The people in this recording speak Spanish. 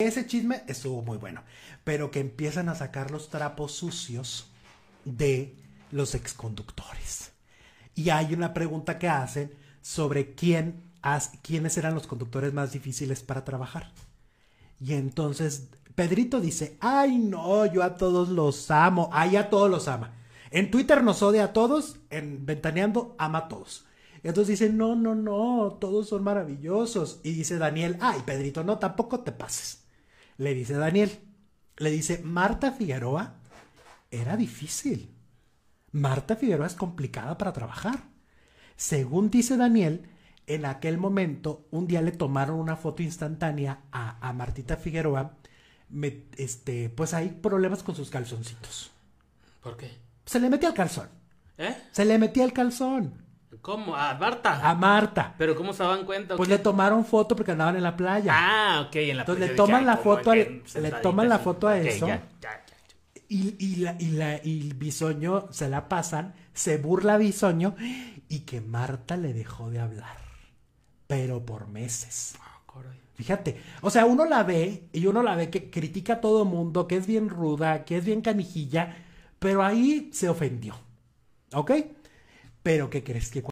Ese chisme estuvo muy bueno, pero que empiezan a sacar los trapos sucios de los exconductores. Y hay una pregunta que hacen sobre quién, quiénes eran los conductores más difíciles para trabajar. Y entonces Pedrito dice, ay no, yo a todos los amo, ay a todos los ama. En Twitter nos odia a todos, en Ventaneando ama a todos. Entonces dice, no, no, no, todos son maravillosos. Y dice Daniel, ay Pedrito, no, tampoco te pases le dice Daniel, le dice, Marta Figueroa era difícil. Marta Figueroa es complicada para trabajar. Según dice Daniel, en aquel momento un día le tomaron una foto instantánea a, a Martita Figueroa. este, pues hay problemas con sus calzoncitos. ¿Por qué? Se le metía el calzón. ¿Eh? Se le metía el calzón. ¿Cómo? ¿A Marta? A Marta. ¿Pero cómo se daban cuenta? Pues le tomaron foto porque andaban en la playa. Ah, ok, en la Entonces le toman la foto, a, le toman la foto a eso. Y, y, la, y, Bisoño se la pasan, se burla Bisoño y que Marta le dejó de hablar, pero por meses. Ah, Fíjate, o sea, uno la ve y uno la ve que critica a todo mundo, que es bien ruda, que es bien canijilla, pero ahí se ofendió. ¿Ok? Pero ¿qué crees que